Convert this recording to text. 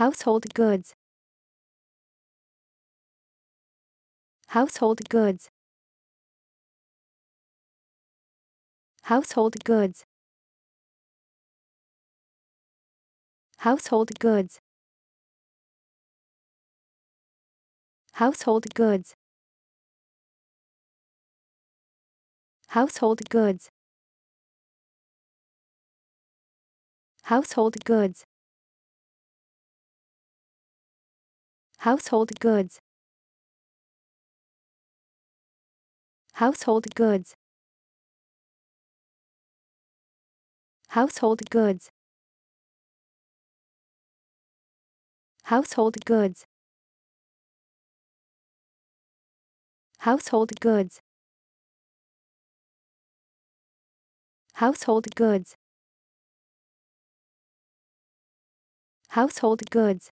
Household goods. Household goods. Household goods. Household goods. Household goods. Household goods. Household goods. Household goods. Household goods. Household goods. Household goods. Household goods. Household goods. Household goods.